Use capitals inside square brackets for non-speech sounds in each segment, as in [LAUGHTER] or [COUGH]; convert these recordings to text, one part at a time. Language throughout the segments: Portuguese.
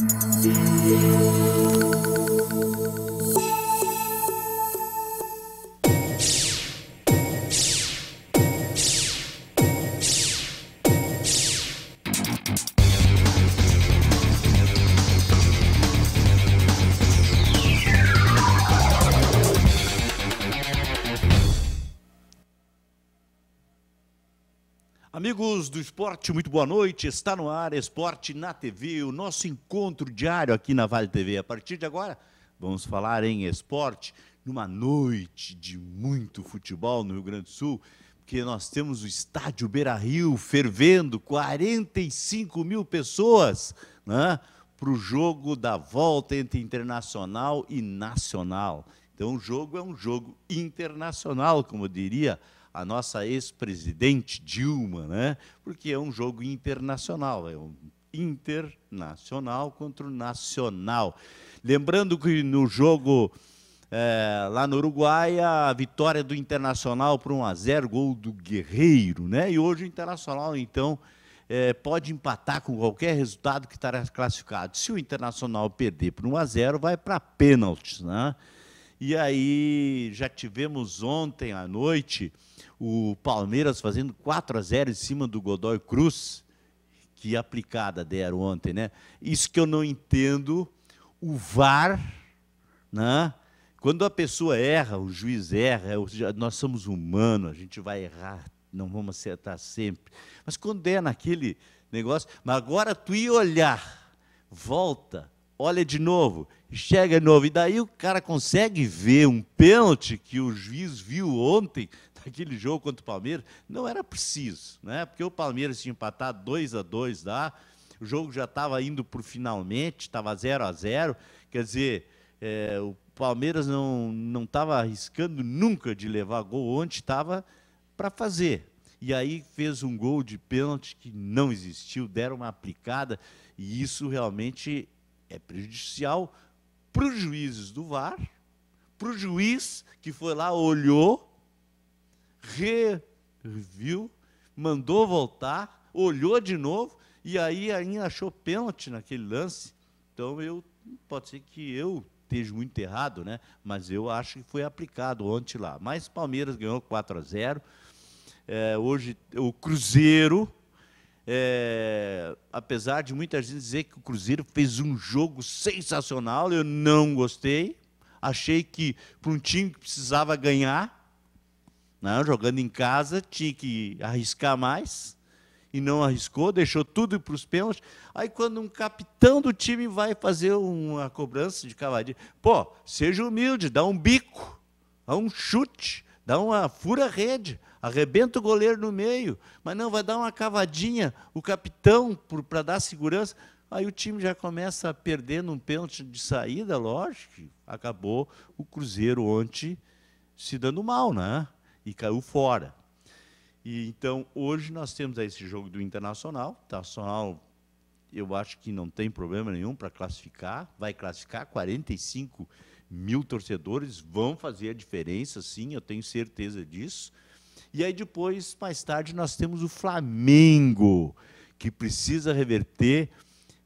Thank you. Amigos do esporte, muito boa noite. Está no ar Esporte na TV, o nosso encontro diário aqui na Vale TV. A partir de agora, vamos falar em esporte numa noite de muito futebol no Rio Grande do Sul, porque nós temos o estádio Beira Rio fervendo 45 mil pessoas né, para o jogo da volta entre internacional e nacional. Então, o jogo é um jogo internacional, como diria a nossa ex-presidente Dilma, né? porque é um jogo internacional, é um internacional contra o nacional. Lembrando que no jogo é, lá no Uruguai, a vitória do Internacional por 1 a 0 gol do Guerreiro, né? E hoje o Internacional, então, é, pode empatar com qualquer resultado que estará classificado. Se o Internacional perder por 1 a 0 vai para pênaltis, né? E aí já tivemos ontem à noite o Palmeiras fazendo 4 a 0 em cima do Godoy Cruz. Que aplicada deram ontem, né? Isso que eu não entendo, o VAR, né? Quando a pessoa erra, o juiz erra, nós somos humanos, a gente vai errar, não vamos acertar sempre. Mas quando é naquele negócio, mas agora tu ir olhar, volta, olha de novo, chega de novo. E daí o cara consegue ver um pênalti que o juiz viu ontem, naquele [LAUGHS] jogo contra o Palmeiras, não era preciso, né? Porque o Palmeiras tinha empatado 2 a 2 lá, o jogo já estava indo para finalmente, estava 0 a 0 quer dizer, é, o Palmeiras não não estava arriscando nunca de levar gol onde estava para fazer. E aí fez um gol de pênalti que não existiu, deram uma aplicada, e isso realmente é prejudicial para os juízes do VAR, para o juiz que foi lá, olhou, reviu, mandou voltar, olhou de novo e aí ainda achou pênalti naquele lance. Então eu pode ser que eu esteja muito errado, né? Mas eu acho que foi aplicado ontem lá. Mas Palmeiras ganhou 4 a 0. É, hoje o Cruzeiro é, apesar de muita gente dizer que o Cruzeiro fez um jogo sensacional, eu não gostei. Achei que para um time que precisava ganhar, né, jogando em casa, tinha que arriscar mais e não arriscou, deixou tudo para os pênaltis. Aí quando um capitão do time vai fazer uma cobrança de cavadinha, pô, seja humilde, dá um bico, dá um chute, dá uma fura rede. Arrebenta o goleiro no meio, mas não, vai dar uma cavadinha, o capitão para dar segurança. Aí o time já começa a perder num pênalti de saída, lógico. Acabou o Cruzeiro ontem se dando mal, né? E caiu fora. E então hoje nós temos esse jogo do Internacional. O tá Internacional, eu acho que não tem problema nenhum para classificar. Vai classificar 45 mil torcedores, vão fazer a diferença, sim, eu tenho certeza disso. E aí depois, mais tarde, nós temos o Flamengo, que precisa reverter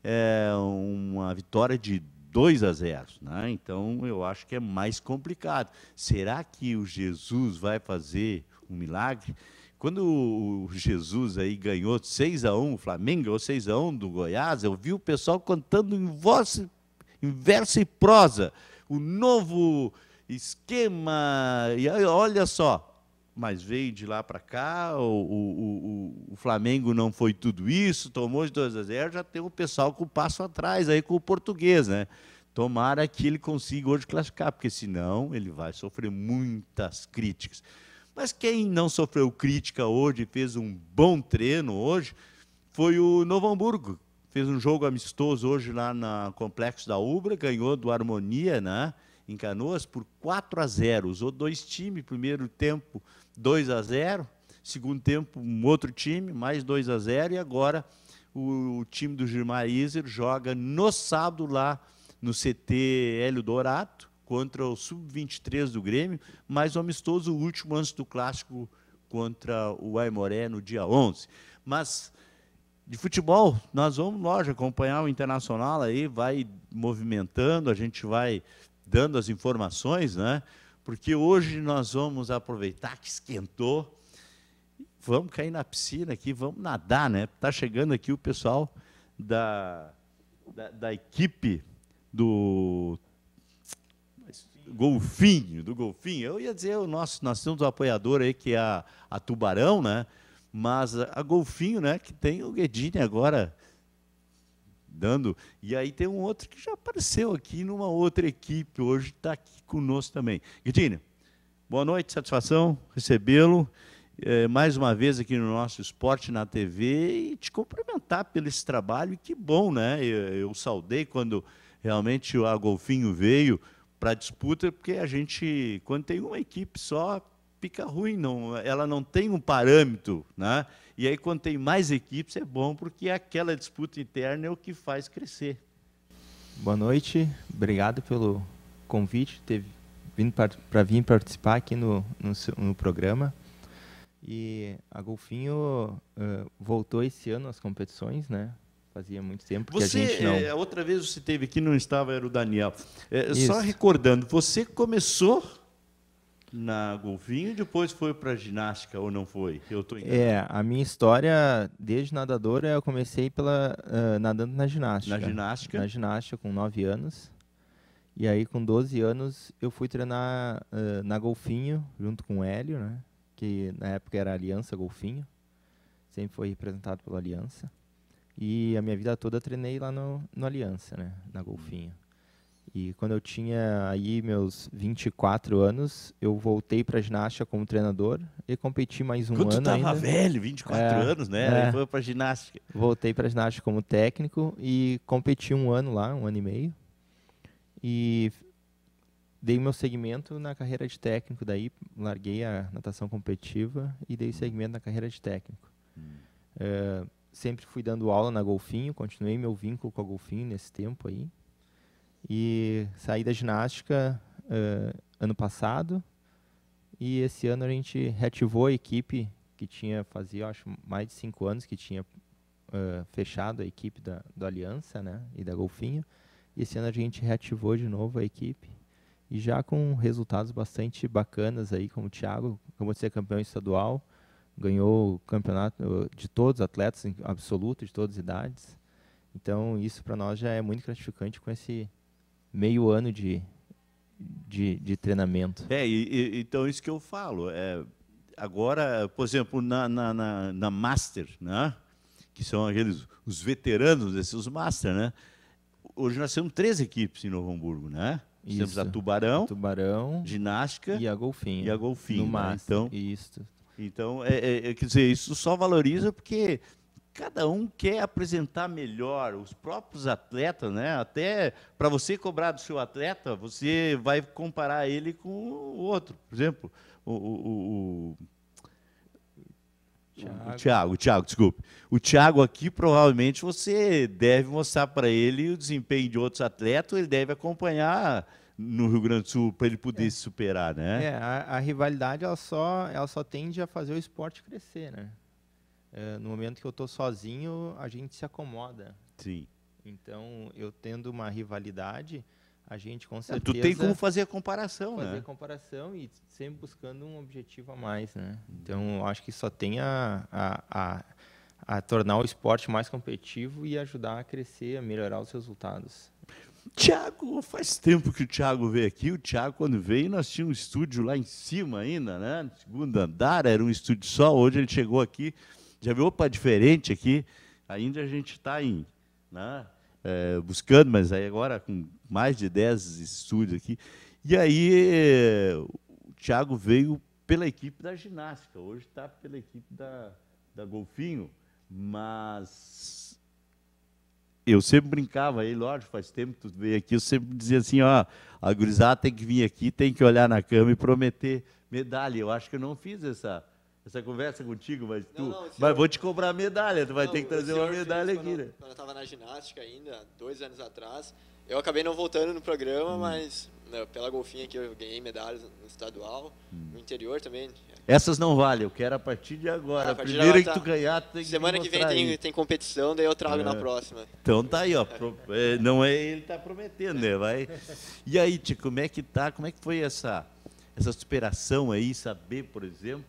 é, uma vitória de 2 a 0. Né? Então, eu acho que é mais complicado. Será que o Jesus vai fazer um milagre? Quando o Jesus aí ganhou 6 a 1 o Flamengo ou 6 a 1 do Goiás, eu vi o pessoal cantando em voz em verso e prosa o novo esquema. E olha só, mas veio de lá para cá, o, o, o, o, Flamengo não foi tudo isso, tomou de 2 a 0, já tem o pessoal com o passo atrás aí com o português, né? Tomara que ele consiga hoje classificar, porque senão ele vai sofrer muitas críticas. Mas quem não sofreu crítica hoje, fez um bom treino hoje, foi o Novo Hamburgo. Fez um jogo amistoso hoje lá no Complexo da Ubra, ganhou do Harmonia, né? Em Canoas, por 4 a 0. Usou dois times, primeiro tempo 2 a 0. Segundo tempo, um outro time, mais 2 a 0. E agora o, o time do Gilmar Iser joga no sábado lá no CT Hélio Dourado contra o Sub-23 do Grêmio, mais um amistoso, o último antes do Clássico contra o Aimoré no dia 11. Mas de futebol, nós vamos, lógico, acompanhar o Internacional aí, vai movimentando, a gente vai dando as informações, né? porque hoje nós vamos aproveitar que esquentou, vamos cair na piscina aqui, vamos nadar, né? Está chegando aqui o pessoal da, da, da equipe do Golfinho, do Golfinho. Eu ia dizer o nosso, nós temos um apoiador aí que é a, a Tubarão, né? Mas a, a Golfinho, né? Que tem o Guedini agora dando. E aí tem um outro que já apareceu aqui numa outra equipe, hoje está aqui conosco também. Guidini, boa noite, satisfação recebê-lo. É, mais uma vez aqui no nosso Esporte na TV e te cumprimentar pelo esse trabalho. que bom, né? Eu, eu saudei quando realmente o Agolfinho veio para a disputa, porque a gente, quando tem uma equipe só, fica ruim, não, ela não tem um parâmetro, né? E aí, quando tem mais equipes, é bom, porque aquela disputa interna é o que faz crescer. Boa noite, obrigado pelo convite, ter vindo para vir participar aqui no, no, no, programa. E a Golfinho uh, voltou esse ano às competições, né? Fazia muito tempo que você, a gente não... Eh, outra vez você teve aqui, não estava, era o Daniel. É, só recordando, você começou na Golfinho e depois foi para ginástica ou não foi? Eu tô enganado. É, a minha história desde nadadora eu comecei pela uh, nadando na ginástica. Na ginástica? Na ginástica com 9 anos. E aí com 12 anos eu fui treinar uh, na Golfinho junto com o Hélio, né? Que na época era Aliança Golfinho. Sempre foi representado pela Aliança. E a minha vida toda treinei lá no, no Aliança, né? Na Golfinho. E quando eu tinha aí meus 24 anos, eu voltei para ginástica como treinador e competi mais um quando ano tu tava ainda. velho, 24 é, anos, né? É, aí foi para ginástica. Voltei para ginástica como técnico e competi um ano lá, um ano e meio. E dei meu segmento na carreira de técnico daí, larguei a natação competitiva e dei segmento na carreira de técnico. Hum. É, sempre fui dando aula na Golfinho, continuei meu vínculo com a Golfinho nesse tempo aí. E saí da ginástica uh, ano passado. E esse ano a gente reativou a equipe que tinha, fazia acho mais de cinco anos que tinha uh, fechado a equipe da, do Aliança né, e da Golfinho. E esse ano a gente reativou de novo a equipe. E já com resultados bastante bacanas aí, como o Thiago, como ser campeão estadual, ganhou o campeonato de todos os atletas, absoluto, de todas as idades. Então, isso para nós já é muito gratificante com esse meio ano de, de, de treinamento. É, e, e, então é isso que eu falo. É, agora, por exemplo, na, na, na, na Master, né? que são aqueles os veteranos desses Master, né? Hoje nós temos três equipes em Novo Hamburgo, né? Isso. Temos a Tubarão, a Tubarão, Ginástica e a Golfinho. E a Golfinho, no né? Master, então, isso. Então, é, é, é quer dizer, isso só valoriza porque cada um quer apresentar melhor os próprios atletas, né? Até para você cobrar do seu atleta, você vai comparar ele com o outro. Por exemplo, o, o, o Thiago. O Thiago, o Thiago, desculpe. O Thiago aqui, provavelmente, você deve mostrar para ele o desempenho de outros atletas, ele deve acompanhar no Rio Grande do Sul para ele poder é. se superar, né? É, a, a, rivalidade ela só, ela só tende a fazer o esporte crescer, né? Eh, no momento que eu estou sozinho, a gente se acomoda. Sim. Então, eu tendo uma rivalidade, a gente com certeza... É, tu tem como fazer a comparação, fazer né? Fazer a comparação e sempre buscando um objetivo a mais, né? Uhum. Então, eu acho que só tem a, a, a a tornar o esporte mais competitivo e ajudar a crescer, a melhorar os resultados. Tiago, faz tempo que o Tiago veio aqui. O Tiago, quando veio, nós tínhamos um estúdio lá em cima ainda, né? No segundo andar, era um estúdio só. Hoje ele chegou aqui já viu, opa, diferente aqui. Ainda a gente está em, né, é, buscando, mas aí agora com mais de 10 estúdios aqui. E aí o Thiago veio pela equipe da ginástica, hoje está pela equipe da, da Golfinho, mas eu sempre brincava aí, lógico, faz tempo que tu veio aqui, eu sempre dizia assim, ó, a gurizada tem que vir aqui, tem que olhar na cama e prometer medalha. Eu acho que eu não fiz essa essa conversa é contigo, mas não, tu. Não, mas vou te cobrar medalha, tu vai ter que trazer uma medalha aqui, quando, né? Quando eu estava na ginástica ainda, dois anos atrás, eu acabei não voltando no programa, hum. mas não, né, pela golfinha que eu ganhei medalhas no estadual, hum. no interior também. Essas não valem, eu quero a partir de agora. Ah, a partir Primeiro que tá. tu ganhar, tu tem Semana que, que vem tem, tem, competição, daí eu trago é. na próxima. Então tá aí, ó. [LAUGHS] É, não é ele tá prometendo, né? Vai. E aí, Tia, como é que tá? Como é que foi essa, essa superação aí, saber, por exemplo,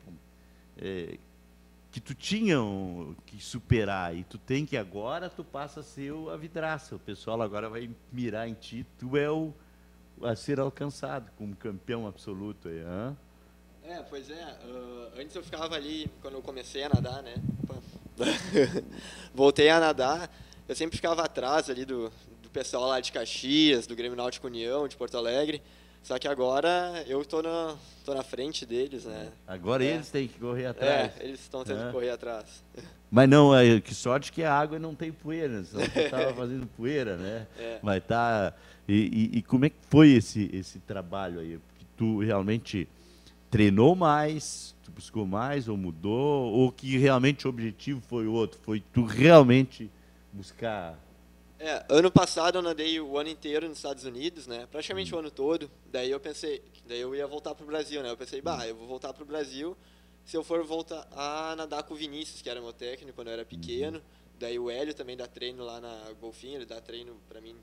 é, que tu tinha que superar e tu tem que agora tu passa a ser a vidraça. O pessoal agora vai mirar em ti, tu é o a ser alcançado como campeão absoluto aí, hã? É, pois é. Uh, antes eu ficava ali quando eu comecei a nadar, né? [LAUGHS] Voltei a nadar, eu sempre ficava atrás ali do, do pessoal lá de Caxias, do Grêmio Náutico União, de Porto Alegre. Só que agora eu estou na, tô na frente deles, né? Agora é. eles têm que correr atrás. É, eles estão tendo é. que correr atrás. Mas não, é, que sorte que a água não tem poeira, né? só estava [LAUGHS] fazendo poeira, né? É. Mas tá. E, e, e, como é que foi esse, esse trabalho aí? Porque tu realmente treinou mais, tu buscou mais ou mudou? Ou que realmente o objetivo foi outro? Foi tu realmente buscar é, ano passado eu andei o ano inteiro nos Estados Unidos, né? Praticamente o ano todo. Daí eu pensei, daí eu ia voltar pro Brasil, né? Eu pensei, bah, eu vou voltar pro Brasil se eu for voltar a nadar com o Vinícius, que era meu técnico quando eu era pequeno. Daí o Hélio também dá treino lá na Golfinha, ele dá treino para mim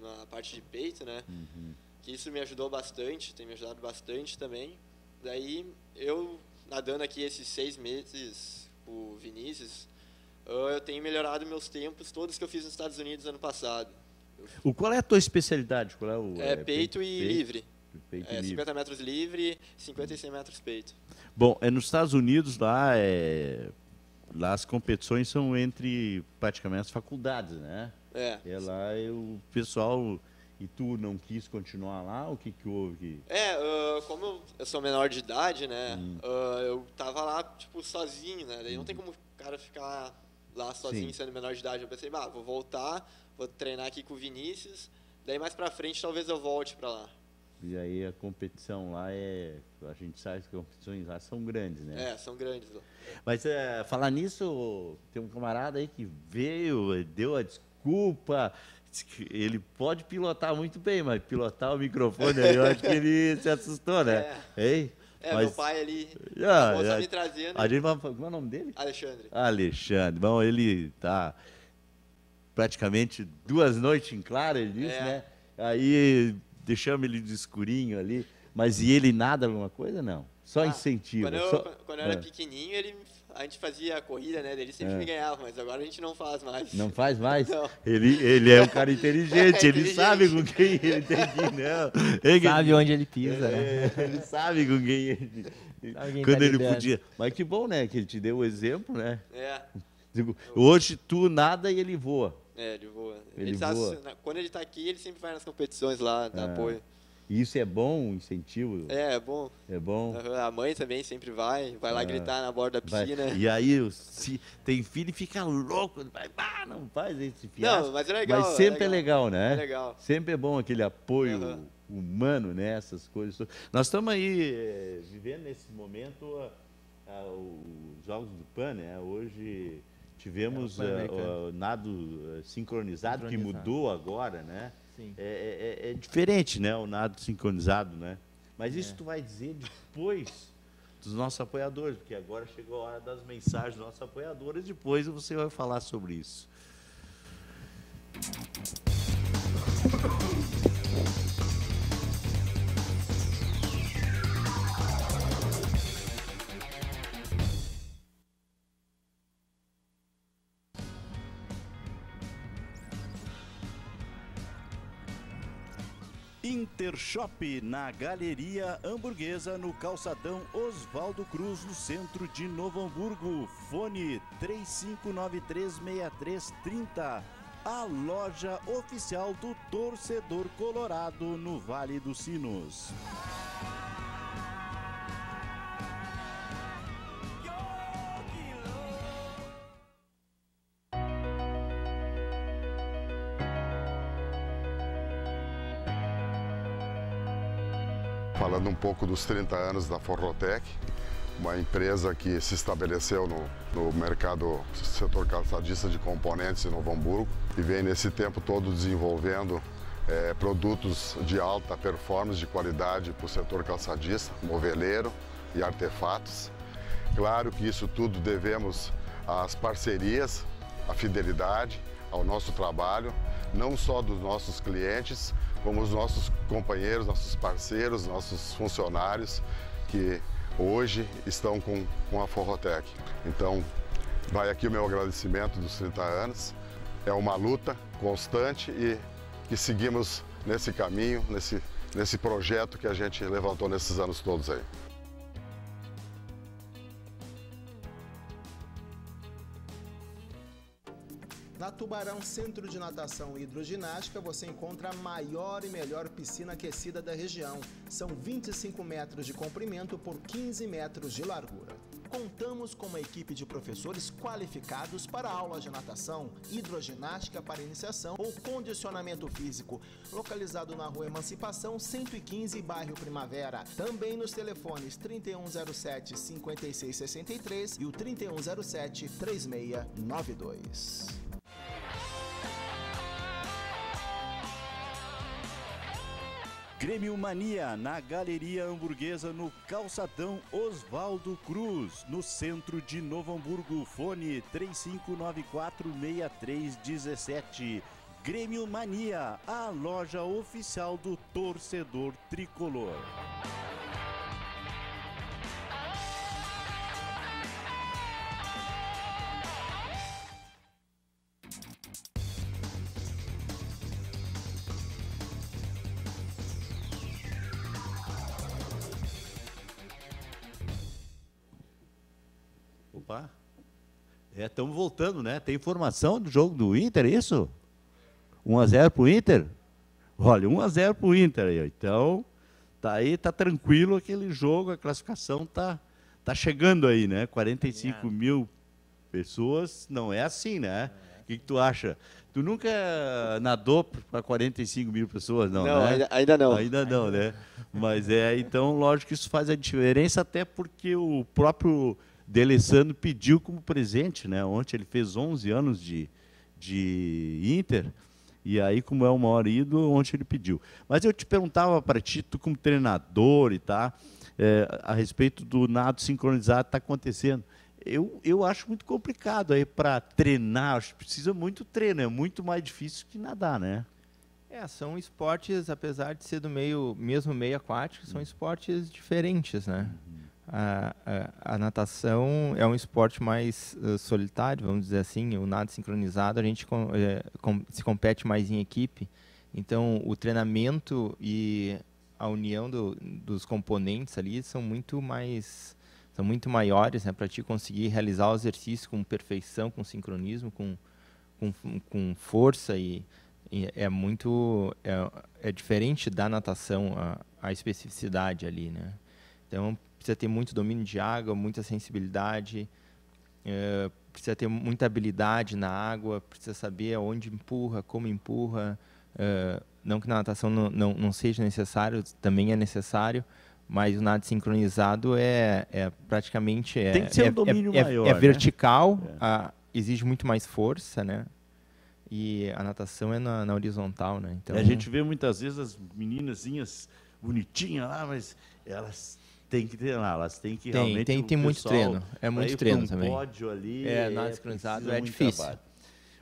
na, na, parte de peito, né? Uhum. Que isso me ajudou bastante, tem me ajudado bastante também. Daí eu nadando aqui esses seis meses com o Vinícius, ah, eu tenho melhorado meus tempos, todos que eu fiz nos Estados Unidos ano passado. O, qual é a tua especialidade? Qual é, o, é, é peito, peito, e peito, livre. Peito é, 50 metros livre, 50 e 100 metros peito. Bom, é nos Estados Unidos lá, é, lá as competições são entre praticamente as faculdades, né? É. É lá é o pessoal e tu não quis continuar lá? O que, que houve? É, uh, como eu sou menor de idade, né? Hum. Uh, eu tava lá, tipo, sozinho, né? Daí não tem uhum. como o cara ficar lá sozinho, Sim. sendo menor de idade. Eu pensei, ah, vou voltar, vou treinar aqui com o Vinícius, daí mais pra frente talvez eu volte pra lá. E aí a competição lá é. A gente sabe que as competições lá são grandes, né? É, são grandes. Mas é, falar nisso, tem um camarada aí que veio, deu a desculpa. Ele pode pilotar muito bem, mas pilotar o microfone aí, eu acho que ele se assustou, né? [LAUGHS] É. Ei? É, Mas... meu pai ali, yeah, tá yeah, me trazendo. A gente vai... Como é o nome dele? Alexandre. Alexandre. Bom, ele tá praticamente duas noites em claro, ele disse, é. né? Aí deixamos ele de escurinho ali. Mas e ele nada alguma coisa? Não. Só ah, incentivo. Quando eu, só... Quando eu era é. pequenininho, ele a gente fazia a corrida, né? Ele sempre é. me ganhava, mas agora a gente não faz mais. Não faz mais? [LAUGHS] Não. Ele, ele é um cara inteligente, [LAUGHS] é, ele inteligente. sabe com quem ele tem que não. [LAUGHS] Ele, sabe onde ele pisa, né? é, né? Ele sabe com quem ele. Tá quando tá ele lidando. podia. Mas que bom, né? Que ele te deu o exemplo, né? É. Digo, hoje tu nada e ele voa. É, ele voa. Ele, ele tá voa. Tá, quando ele está aqui, ele sempre vai nas competições lá, dá é. apoio. E isso é bom, um incentivo? É, é bom. É bom. A mãe também sempre vai, vai lá ah, gritar na borda da piscina. Vai. E aí, se tem filho e fica louco, vai, ah, não faz esse filho. Não, mas é legal. Mas sempre é, é legal, é legal né? É legal. Sempre é bom aquele apoio uhum. humano, né? coisas. Nós estamos aí eh, vivendo nesse momento a, ah, a, ah, os Jogos do PAN, né? Hoje tivemos é, o, né, o nado sincronizado, sincronizado, que mudou agora, né? É, é, é, é, diferente, né? O nado sincronizado, né? Mas isso é. tu vai dizer depois dos nossos apoiadores, porque agora chegou a hora das mensagens dos nossos apoiadores, depois você vai falar sobre isso. Intershop na Galeria Hamburguesa no calçadão Oswaldo Cruz no centro de Novo Hamburgo. Fone 35936330. A loja oficial do torcedor colorado no Vale dos Sinos. pouco dos 30 anos da Forrotec, uma empresa que se estabeleceu no, no mercado setor calçadista de componentes em Novo Hamburgo e vem nesse tempo todo desenvolvendo é, produtos de alta performance, de qualidade para o setor calçadista, moveleiro e artefatos. Claro que isso tudo devemos às parcerias, à fidelidade, ao nosso trabalho não só dos nossos clientes, como os nossos companheiros, nossos parceiros, nossos funcionários que hoje estão com, com a Forrotec. Então, vai aqui o meu agradecimento dos 30 anos. É uma luta constante e que seguimos nesse caminho, nesse, nesse projeto que a gente levantou nesses anos todos aí. Tubarão Centro de Natação e Hidroginástica você encontra a maior e melhor piscina aquecida da região. São 25 metros de comprimento por 15 metros de largura. Contamos com uma equipe de professores qualificados para aulas de natação, hidroginástica para iniciação ou condicionamento físico, localizado na Rua Emancipação 115, bairro Primavera. Também nos telefones 3107 5663 e o 3107 3692. Grêmio Mania, na Galeria Hamburguesa, no Calçadão Oswaldo Cruz, no centro de Novo Hamburgo, fone 35946317. Grêmio Mania, a loja oficial do torcedor tricolor. Estamos né, voltando, né? Tem informação do jogo do Inter, é isso? 1x0 para o Inter? Olha, 1x0 para o Inter Então, tá aí, tá tranquilo aquele jogo, a classificação tá, tá chegando aí, né? 45 é. mil pessoas, não é assim, né? O é. que, que tu acha? Tu nunca nadou para 45 mil pessoas, não? Não, né? ainda, ainda, não. Ainda não, né? Mas é, então, lógico que isso faz a diferença, até porque o próprio Delessandro pediu como presente, né? Ontem ele fez 11 anos de, de Inter, e aí, como é o maior ídolo, ontem ele pediu. Mas eu te perguntava para ti, tu como treinador e tá, é, a respeito do nado sincronizado está acontecendo. Eu, eu acho muito complicado aí para treinar, acho que precisa muito treino, é muito mais difícil que nadar, né? É, são esportes, apesar de ser do meio, mesmo meio aquático, são hum. esportes diferentes, né? Uhum. A, a, a, natação é um esporte mais uh, solitário, vamos dizer assim, o nado sincronizado, a gente com, é, com, se compete mais em equipe. Então, o treinamento e a união do, dos componentes ali são muito mais são muito maiores né, para te conseguir realizar o exercício com perfeição, com sincronismo, com, com, com força e, e, é muito é, é, diferente da natação a, a especificidade ali, né? Então precisa ter muito domínio de água, muita sensibilidade, é, precisa ter muita habilidade na água, precisa saber onde empurra, como empurra. É, não que na natação não, não, não, seja necessário, também é necessário, mas o nado sincronizado é, é praticamente... É, Tem que ser um é, domínio é, é, maior. É, né? vertical, a, exige muito mais força, né? E a natação é na, na horizontal, né? Então, a gente vê muitas vezes as meninazinhas bonitinhas lá, mas elas tem que treinar, elas têm que tem, realmente. Tem, tem muito treino. É muito treino um também. pódio ali. É, nada sincronizado é, é difícil.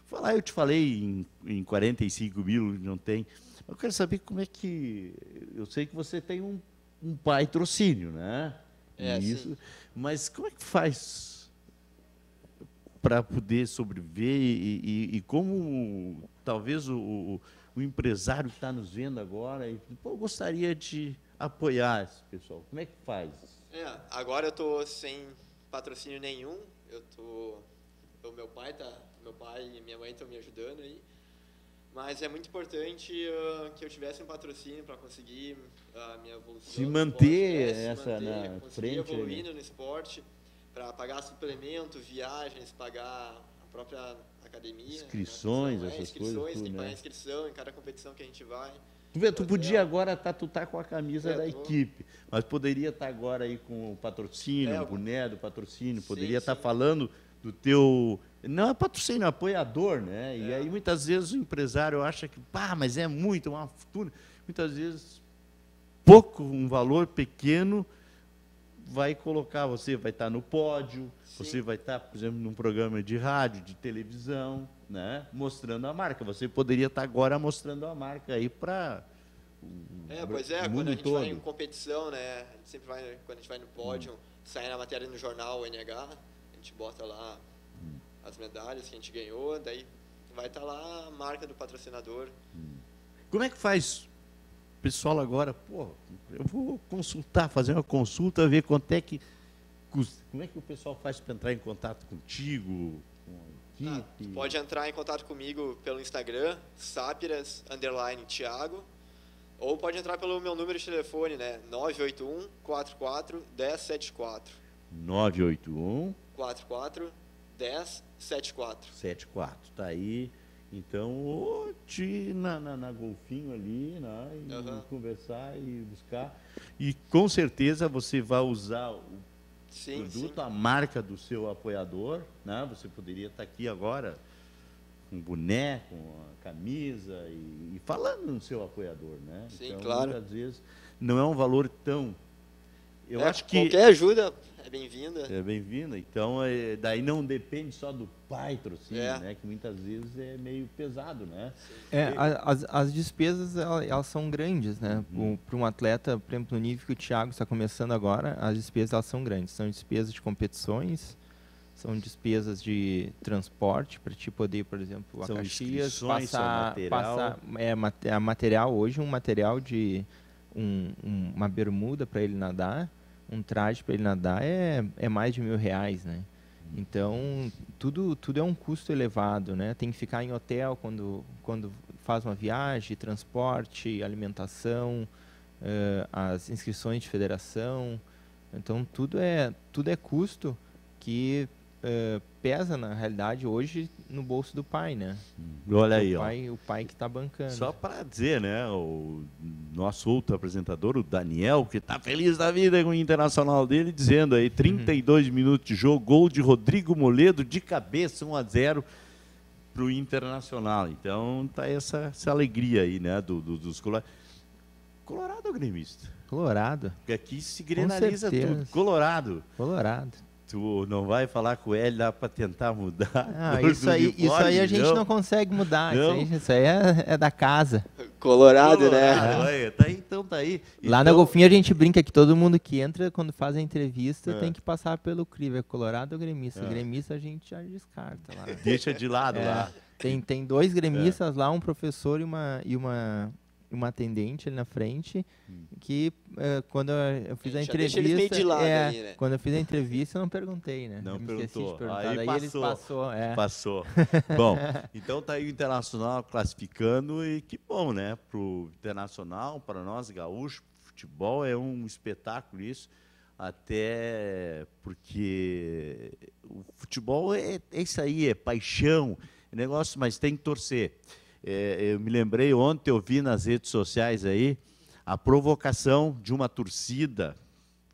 Falar, eu te falei em, em 45 mil, não tem. Eu quero saber como é que. Eu sei que você tem um, um patrocínio, né? É, Isso. Sim. Mas como é que faz para poder sobreviver e, e, e, como talvez o, o, empresário que está nos vendo agora, e, pô, eu gostaria de apoiar esse pessoal? Como é que faz? É, agora eu estou sem patrocínio nenhum. Eu tô, o meu pai tá, meu pai e minha mãe estão me ajudando aí. Mas é muito importante uh, que eu tivesse um patrocínio para conseguir ah, a uh, minha evolução. Se manter esporte, né? essa se manter, na frente. Né? evoluindo aí. no esporte para pagar suplemento, viagens, pagar a própria academia. Né, inscrições, né? essas coisas. Inscrições, tem que né? pagar inscrição em cada competição que a gente vai. Tu, vê, tu podia agora tá, tu tá com a camisa é, da equipe, mas poderia estar tá agora aí com o patrocínio, é, o boné do patrocínio, poderia estar tá falando do teu. Não é patrocínio, é apoiador, né? É. E aí muitas vezes o empresário acha que, pá, mas é muito, é uma fortuna. Muitas vezes, pouco, um valor pequeno, vai colocar, você vai estar tá no pódio, Sim. você vai estar, tá, por exemplo, num programa de rádio, de televisão né, mostrando a marca. Você poderia estar tá agora mostrando a marca aí para. É, pois é, quando a gente todo. vai em competição, né? A gente sempre vai, quando a gente vai no hum. pódio, hum. sai na matéria no jornal o NH, a gente bota lá hum. as medalhas que a gente ganhou, daí vai estar tá lá a marca do patrocinador. Hum. Como é que faz? O pessoal agora, pô, eu vou consultar, fazer uma consulta, ver quanto é que. custa. Como é que o pessoal faz para entrar em contato contigo? Com Tá, pode entrar em contato comigo pelo Instagram, sapiras, underline, Thiago, ou pode entrar pelo meu número de telefone, né? 981 44 1074. 981 44 1074. 74, tá aí. Então, ou te na, na, na, golfinho ali, né, e uhum. conversar e buscar. E com certeza você vai usar o sim, produto, sim. a marca do seu apoiador. Né? Você poderia estar tá aqui agora com um boné, com a camisa e, e, falando no seu apoiador. Né? Sim, então, claro. Muitas vezes não é um valor tão eu é, acho que qualquer ajuda é bem-vinda. É bem-vinda. Então, é, daí não depende só do pai é. né? Que muitas vezes é meio pesado, né? É, a, as, as despesas elas, elas são grandes, né? Uhum. Para um atleta, por exemplo, no nível que o Thiago está começando agora, as despesas elas são grandes. São despesas de competições, são despesas de transporte para te poder, por exemplo, a Caxias passar, material. passar é, é, material hoje um material de um, um, uma bermuda para ele nadar um traje para ele nadar é, é mais de mil reais, né? Então, tudo, tudo é um custo elevado, né? Tem que ficar em hotel quando, quando faz uma viagem, transporte, alimentação, uh, as inscrições de federação. Então, tudo é, tudo é custo que uh, pesa, na realidade, hoje no bolso do pai, né? Hum, olha aí, o pai, ó. O pai que está bancando. Só para dizer, né, o nosso outro apresentador, o Daniel, que está feliz da vida com o Internacional dele, dizendo aí, 32 uhum. minutos de jogo, gol de Rodrigo Moledo, de cabeça, 1 a 0 para o Internacional. Então, tá essa, essa alegria aí, né, do, do dos colorados, Colorado gremista? Colorado. Porque aqui se grenaliza tudo. Colorado. Colorado. Tu não vai falar com ele dá para tentar mudar. Ah, [LAUGHS] isso, aí, isso aí a gente não, não consegue mudar. Não. Isso aí, isso aí é, é, da casa. Colorado, Colorado né? Ah, tá aí, então tá aí. Lá então... na Golfinha a gente brinca que todo mundo que entra, quando faz a entrevista, é. tem que passar pelo crível É Colorado ou gremista? É. Gremista a gente já descarta lá. Deixa de lado é. lá. Tem, tem dois gremistas é. lá, um professor e uma, e uma uma atendente ali na frente, hum. que uh, quando eu fiz a entrevista. É, né? Quando eu fiz a entrevista, eu não perguntei, né? Não perguntou. Aí, aí passou. passou, é. passou. [LAUGHS] bom, então tá aí o Internacional classificando e que bom, né? Para o Internacional, para nós, gaúcho, futebol é um espetáculo isso. Até porque o futebol é, é isso aí, é paixão, é negócio, mas tem que torcer. É, eu me lembrei ontem, eu vi nas redes sociais aí a provocação de uma torcida.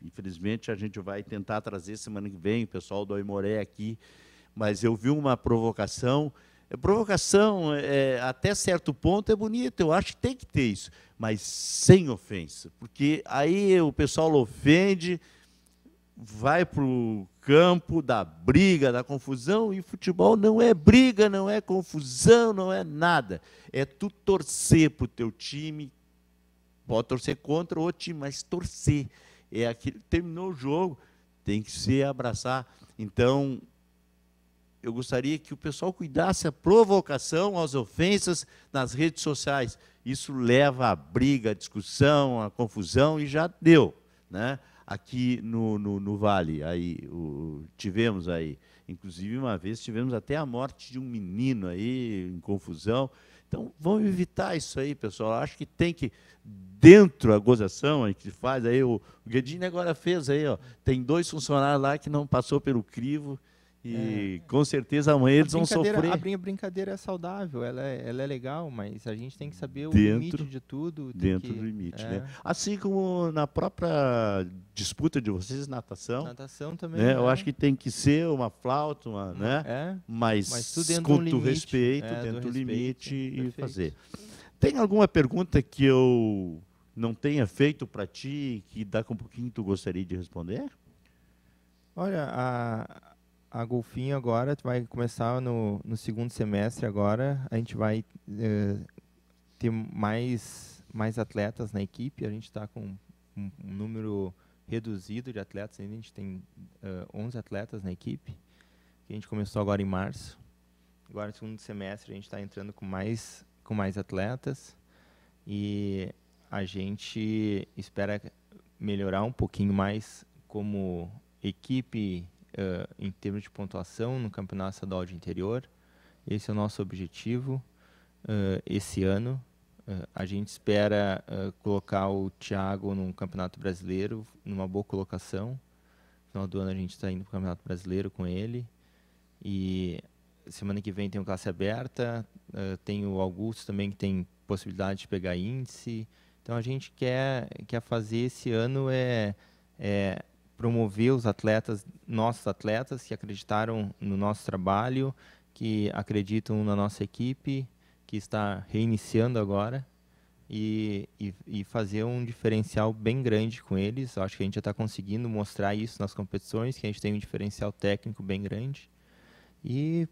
Infelizmente, a gente vai tentar trazer semana que vem o pessoal do Aimoré aqui, mas eu vi uma provocação. É, provocação, é, até certo ponto, é bonita, eu acho que tem que ter isso, mas sem ofensa, porque aí o pessoal ofende, vai para o campo da briga, da confusão, e futebol não é briga, não é confusão, não é nada. É tu torcer para o teu time, pode torcer contra o time, mas torcer. É aquele, terminou o jogo, tem que se abraçar. Então, eu gostaria que o pessoal cuidasse a provocação às ofensas nas redes sociais. Isso leva a briga, a discussão, a confusão, e já deu, né? aqui no, no, no Vale. Aí, o, tivemos aí, inclusive uma vez tivemos até a morte de um menino aí em confusão. Então, vamos evitar isso aí, pessoal. Acho que tem que, dentro da gozação a gente faz, aí o, o Guedini agora fez aí, ó, tem dois funcionários lá que não passou pelo crivo é. E é. com certeza amanhã eles vão sofrer. A brincadeira é saudável, ela é, ela é legal, mas a gente tem que saber o dentro, limite de tudo. Dentro que, do limite, é. né? Assim como na própria disputa de vocês, natação. Natação também. Né? Eu é. acho que tem que ser uma flauta, uma, né? É. Mas, mas tudo dentro com do limite, respeito, dentro do, limite e fazer. Tem alguma pergunta que eu não tenha feito para ti que dá com um pouquinho tu gostaria de responder? Olha, a, a Golfinho agora vai começar no, no segundo semestre agora. A gente vai eh, ter mais, mais atletas na equipe. A gente está com um, um, número reduzido de atletas. A gente tem uh, eh, 11 atletas na equipe. a gente começou agora em março. Agora no segundo semestre a gente está entrando com mais, com mais atletas. E a gente espera melhorar um pouquinho mais como equipe uh, em termos de pontuação no Campeonato Estadual de Interior. Esse é o nosso objetivo uh, esse ano. Uh, a gente espera colocar o Thiago no Campeonato Brasileiro, numa boa colocação. No final do ano a gente está indo para o Campeonato Brasileiro com ele. E semana que vem tem o Classe Aberta, tem o Augusto também que tem possibilidade de pegar índice. Então a gente quer, quer fazer esse ano é, é promover os atletas, nossos atletas que acreditaram no nosso trabalho, que acreditam na nossa equipe, que está reiniciando agora, e, e, e fazer um diferencial bem grande com eles. Eu acho que a gente já está conseguindo mostrar isso nas competições, que a gente tem um diferencial técnico bem grande. E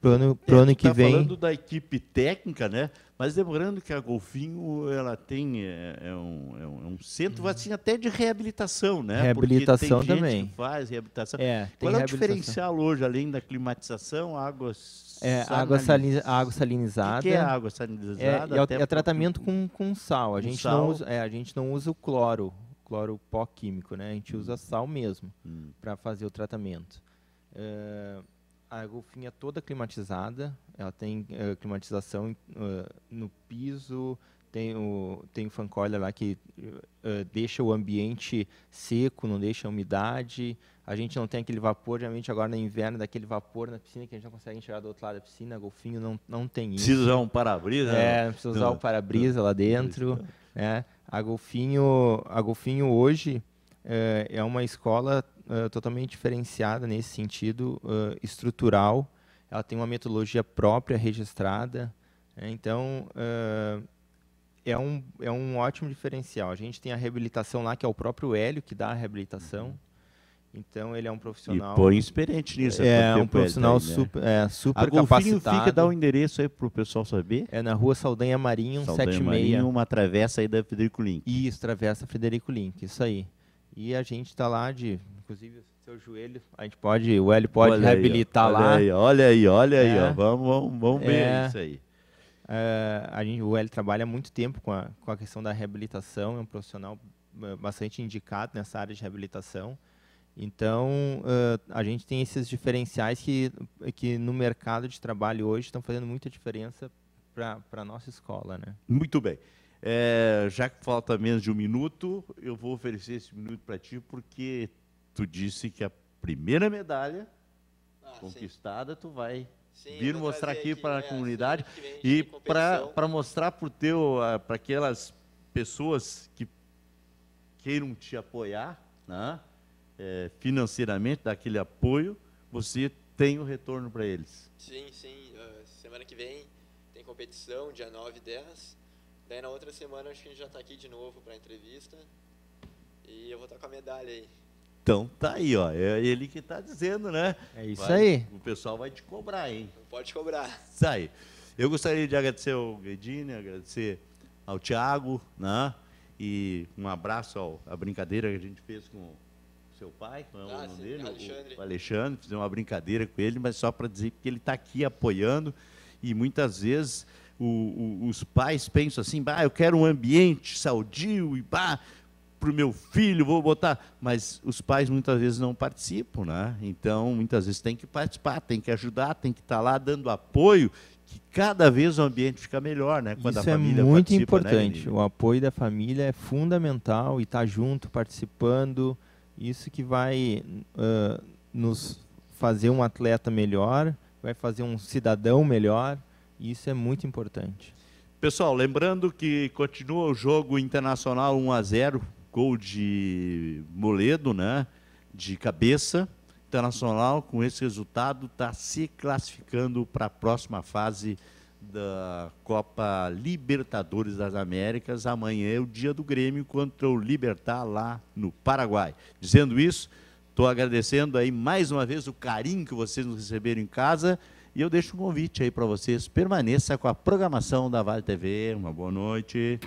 pro ano, pro é, ano que tá vem. falando da equipe técnica, né? Mas lembrando que a Golfinho ela tem é, é um, é um é centro uhum. assim, até de reabilitação, né? Reabilitação Porque tem também. Gente que faz reabilitação. É, Qual é o diferencial hoje, além da climatização, águas é, água, salin, água salinizada. O que, que é água salinizada? É, é, é tratamento com, com sal. A gente, sal. Não usa, é, a gente não usa o cloro, cloro pó químico, né? A gente usa hum. sal mesmo hum. para fazer o tratamento. Uh, a golfinha toda climatizada, ela tem uh, climatização uh, no piso, tem o tem o fancolha lá que uh, deixa o ambiente seco, não deixa a umidade. A gente não tem aquele vapor, geralmente agora no inverno, daquele vapor na piscina que a gente não consegue enxergar do outro lado da piscina. Golfinho não, não tem isso. Precisa usar um para-brisa? É, né? precisa usar o um para-brisa lá dentro. Né? A, golfinho, a Golfinho hoje é uma escola uh, totalmente diferenciada nesse sentido uh, estrutural. Ela tem uma metodologia própria registrada. Né? Então, uh, é, um, é um ótimo diferencial. A gente tem a reabilitação lá, que é o próprio Hélio que dá a reabilitação. Uhum. Então ele é um profissional. E põe experiente nisso. É, é um tá profissional super né? super, é, super a capacitado. fica, dá o um endereço aí para o pessoal saber. É na rua Saldanha Marinho, Saldanha Marinho, uma travessa aí da Frederico Link. Isso, travessa Frederico Link, isso aí. E a gente está lá de, inclusive, seu joelho, a gente pode, o Hélio pode olha reabilitar aí, olha lá. Aí, olha aí, olha é, aí, ó. É. vamos, vamos, vamos é, ver isso aí. É, a gente, o Hélio trabalha muito tempo com a, com a questão da reabilitação, é um profissional é, bastante indicado nessa área de reabilitação. Então, uh, a gente tem esses diferenciais que, que no mercado de trabalho hoje estão fazendo muita diferença para a nossa escola. Né? Muito bem. É, já que falta menos de um minuto, eu vou oferecer esse minuto para ti, porque tu disse que a primeira medalha ah, conquistada sim. tu vai sim, vir mostrar aqui, aqui para a é, né, assim, comunidade e para mostrar para ah, para aquelas pessoas que queiram te apoiar, né, é, financeiramente, dar aquele apoio, você tem o retorno para eles. Sim, sim. Uh, semana que vem tem competição, dia 9 e 10 Daí na outra semana acho que a gente já está aqui de novo para entrevista. E eu vou estar com a medalha aí. Então tá aí, ó. É ele que está dizendo, né? É isso vai, aí. O pessoal vai te cobrar, hein? Pode cobrar. Isso aí. Eu gostaria de agradecer ao Guedini, agradecer ao Tiago, né? E um abraço ao, à brincadeira que a gente fez com o seu pai, com ah, o nome sim, dele, Alexandre. O, o Alexandre, fizemos uma brincadeira com ele, mas só para dizer que ele está aqui apoiando e muitas vezes o, o, os pais pensam assim, bah, eu quero um ambiente saudio e bah, para o meu filho, vou botar. Mas os pais muitas vezes não participam, né? Então, muitas vezes tem que participar, tem que ajudar, tem que estar tá lá dando apoio, que cada vez o ambiente fica melhor, né? Quando Isso a é família é muito né, importante. Né, o apoio da família é fundamental e estar tá junto, participando. Isso que vai uh, nos fazer um atleta melhor, vai fazer um cidadão melhor. Isso é muito importante. Pessoal, lembrando que continua o jogo internacional 1 a 0, gol de Moledo, né? De cabeça. Internacional com esse resultado está se classificando para a próxima fase da Copa Libertadores das Américas. Amanhã é o dia do Grêmio contra o Libertar lá no Paraguai. Dizendo isso, estou agradecendo aí mais uma vez o carinho que vocês nos receberam em casa e eu deixo um convite aí para vocês. Permaneça com a programação da Vale TV. Uma boa noite.